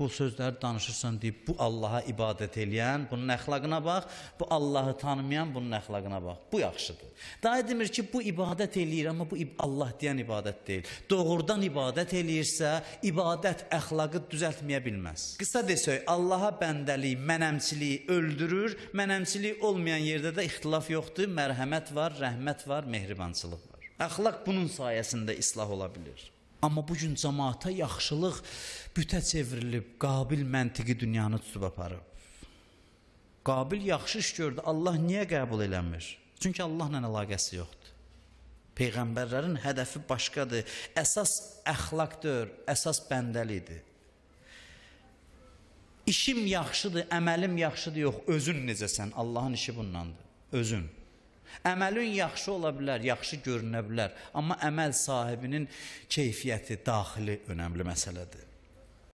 bu sözləri danışırsan deyib bu Allaha ibadət eləyən, bunun əxlaqına bax, bu Allahı tanımayan bunun əxlaqına bax. Bu yaxşıdır. Dayı demir ki, bu ibadət eləyir, amma bu Allah deyən ibadət deyil. Doğrudan ibadət eləyirsə, ibadət əxlaqı düzəltməyə bilməz. Qısa desək, Allaha bəndəlik, mənəmçilik öldürür. Mənəmçilik olmayan yerdə də ixtilaf yoxdur. Mərhəmət var, rəhmət var, mehribançılıq var. Əxlaq bunun sayəsində islah ola bilər. Amma bu gün cəmaata yaxşılıq bütə çevrilib, qabil məntiqi dünyanı tutub aparıb. Qabil yaxşı iş gördü, Allah niyə qəbul eləmir? Çünki Allahla əlaqəsi yoxdur. Peyğəmbərlərin hədəfi başqadır. Əsas əxlaqdır, əsas bəndəlidir. İşim yaxşıdır, əməlim yaxşıdır, yox, özün necəsən? Allahın işi bundandır. Özün. Əməlin yaxşı ola bilər, yaxşı görünə bilər, amma əməl sahibinin keyfiyyəti daxili önəmli məsələdir.